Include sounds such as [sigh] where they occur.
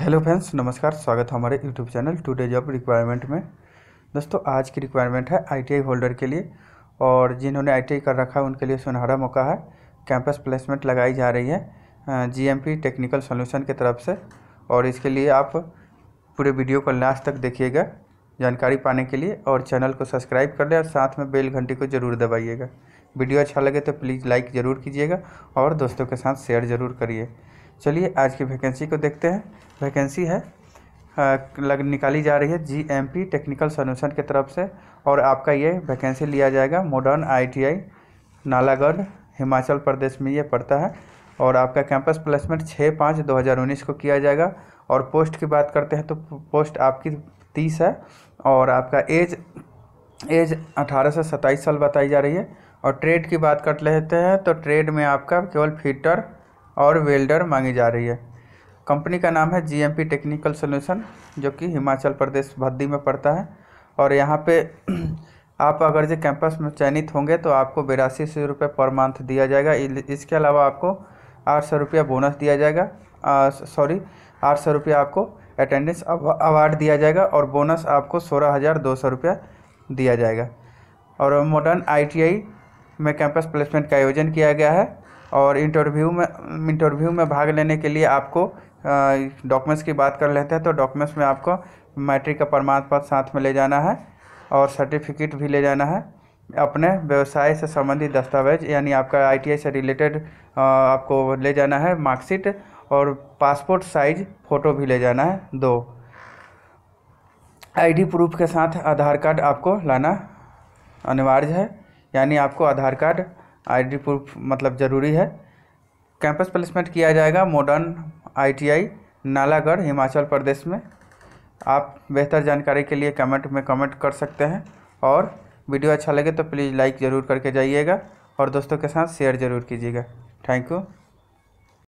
hello friends नमस्कार स्वागत है हमारे YouTube channel today job requirement में दोस्तों आज की रिक्वायरमेंट है आईटीआई होल्डर के लिए और जिन्होंने आईटीआई कर रखा है उनके लिए सुनहरा मौका है कैंपस प्लेसमेंट लगाई जा रही है जीएमपी टेक्निकल सॉल्यूशन की तरफ से और इसके लिए आप पूरे वीडियो को लास्ट तक देखिएगा जानकारी पाने के लिए और चैनल को सब्सक्राइब कर लें और साथ में बेल घंटी को ज़रूर दबाइएगा वीडियो अच्छा लगे तो प्लीज़ लाइक ज़रूर कीजिएगा और दोस्तों के साथ शेयर ज़रूर करिए चलिए आज की वैकेंसी को देखते हैं वैकेंसी है लग निकाली जा रही है G M P technical solution की तरफ से और आपका ये वैकेंसी लिया जाएगा मॉडर्न आईटीआई नालागढ़ हिमाचल प्रदेश में ये पड़ता है और आपका कैंपस प्लेसमेंट छः पाँच दो हज़ार उन्नीस को किया जाएगा और पोस्ट की बात करते हैं तो पोस्ट आपकी तीस है और आपका एज एज अठारह से सत्ताईस साल बताई जा रही है और ट्रेड की बात कर लेते हैं तो ट्रेड में आपका केवल फिटर और वेल्डर मांगी जा रही है कंपनी का नाम है जीएमपी टेक्निकल सोल्यूशन जो कि हिमाचल प्रदेश भद्दी में पड़ता है और यहाँ पे [clears throat] आप अगर जो कैंपस में चयनित होंगे तो आपको बिरासी सौ रुपये पर मंथ दिया जाएगा इसके अलावा आपको आठ सौ रुपया बोनस दिया जाएगा सॉरी आठ सौ रुपया आपको अटेंडेंस अवार्ड दिया जाएगा और बोनस आपको सोलह हज़ार दो सौ रुपया दिया जाएगा और मॉडर्न आईटीआई में कैंपस प्लेसमेंट का आयोजन किया गया है और इंटरव्यू में इंटरव्यू में भाग लेने के लिए आपको डॉक्यूमेंट्स की बात कर लेते हैं तो डॉक्यूमेंट्स में आपको मैट्रिक का प्रमाण पत्र साथ में ले जाना है और सर्टिफिकेट भी ले जाना है अपने व्यवसाय से संबंधित दस्तावेज यानी आपका आईटीआई से रिलेटेड आपको ले जाना है मार्कशीट और पासपोर्ट साइज फ़ोटो भी ले जाना है दो आईडी प्रूफ के साथ आधार कार्ड आपको लाना अनिवार्य है यानी आपको आधार कार्ड आईडी प्रूफ मतलब ज़रूरी है कैंपस प्लेसमेंट किया जाएगा मॉडर्न आईटीआई नालागढ़ हिमाचल प्रदेश में आप बेहतर जानकारी के लिए कमेंट में कमेंट कर सकते हैं और वीडियो अच्छा लगे तो प्लीज़ लाइक ज़रूर करके जाइएगा और दोस्तों के साथ शेयर ज़रूर कीजिएगा थैंक यू